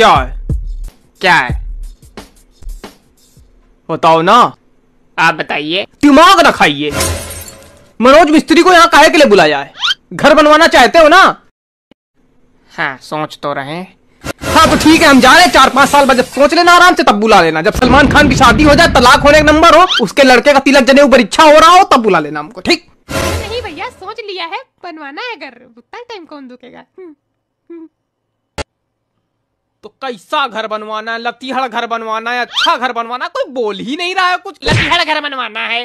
क्या है क्या है बताओ ना आप बताइए दिमाग ना खाइए मनोज मिस्त्री को यहाँ काहे के लिए बुलाया है घर बनवाना चाहते हो ना हाँ सोच तो रहे हाँ तो ठीक है हम जा रहे हैं चार पांच साल बाद जब सोच लेना आराम से तब बुला लेना जब सलमान खान की शादी हो जाए तलाक होने का नंबर हो उसके लड़के का तिलक जने ऊपर इच्छा हो रहा हो तब बुला लेना हमको ठीक नहीं भैया सोच लिया है बनवाना है घर उतना टाइम कौन दुखेगा हम्म, हम्म। तो कैसा घर बनवाना है लतीहड़ घर बनवाना है अच्छा घर बनवाना कोई बोल ही नहीं रहा है कुछ लतीहड़ घर बनवाना है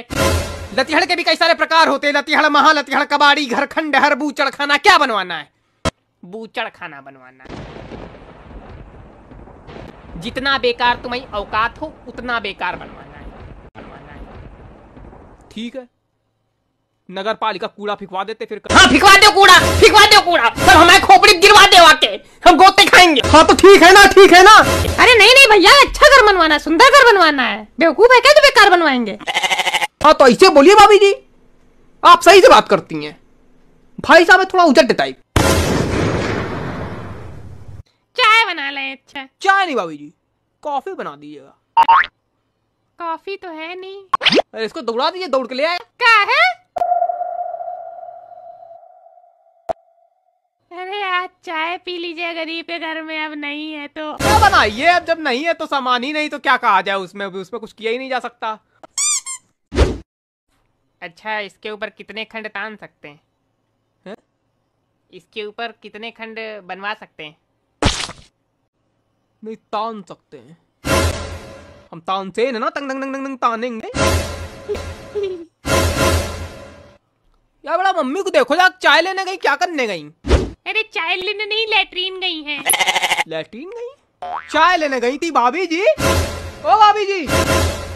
लतीहड़ के भी कई सारे प्रकार होते हैं लतीहड़ महा लतीहड़ कबाड़ी घर हर बूचड़ खाना क्या बनवाना है बूचड़ खाना बनवाना है जितना बेकार तुम्हारी औकात हो उतना बेकार बनवाना है बनवाना है ठीक है नगर पालिका कूड़ा फिकवा देते फिर हाँ फिकवा दो कूड़ा फिकवा दो कूड़ा हमारे खोपड़ी गिरवा दे आके हम गोते जाएंगे हाँ तो ठीक है ना ठीक है ना अरे नहीं नहीं भैया अच्छा घर बनवाना है सुंदर घर बनवाना है बेवकूफ है क्या जो बेकार बनवाएंगे हाँ तो ऐसे बोलिए भाभी जी आप सही से बात करती हैं भाई साहब थोड़ा उजट टाइप चाय बना ले अच्छा चाय नहीं भाभी जी कॉफी बना दीजिएगा कॉफी तो है नहीं अरे इसको दौड़ा दीजिए दौड़ के ले आए क्या है चाय पी लीजिए गरीब के घर में अब नहीं है तो क्या बनाइए अब जब नहीं है तो सामान ही नहीं तो क्या कहा जाए उसमें अभी उसमें कुछ किया ही नहीं जा सकता अच्छा इसके ऊपर कितने खंड तान सकते हैं है? इसके ऊपर कितने खंड बनवा सकते हैं नहीं तान सकते हैं हम तान से ना तंग तंग तंग तंग तानेंगे यार बड़ा मम्मी को देखो यार चाय लेने गई क्या करने गई अरे चाय लेने नहीं लेटरीन गई है लेटरीन गई चाय लेने गई थी भाभी जी ओ भाभी जी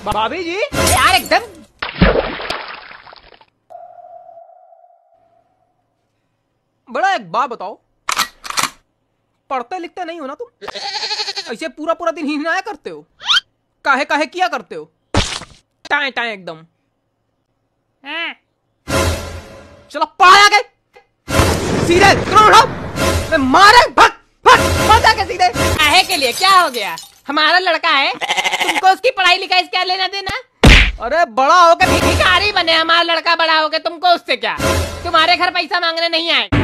भाभी जी यार एकदम बड़ा एक बात बताओ पढ़ते लिखते नहीं हो ना तुम ऐसे पूरा पूरा दिन हिनाया करते हो काहे काहे किया करते हो टाए टाए एकदम हाँ। चलो पा मारे के सीधे के लिए क्या हो गया हमारा लड़का है तुमको उसकी पढ़ाई लिखाई क्या लेना देना अरे बड़ा होके भिखारी बने हमारा लड़का बड़ा होके तुमको उससे क्या तुम्हारे घर पैसा मांगने नहीं आए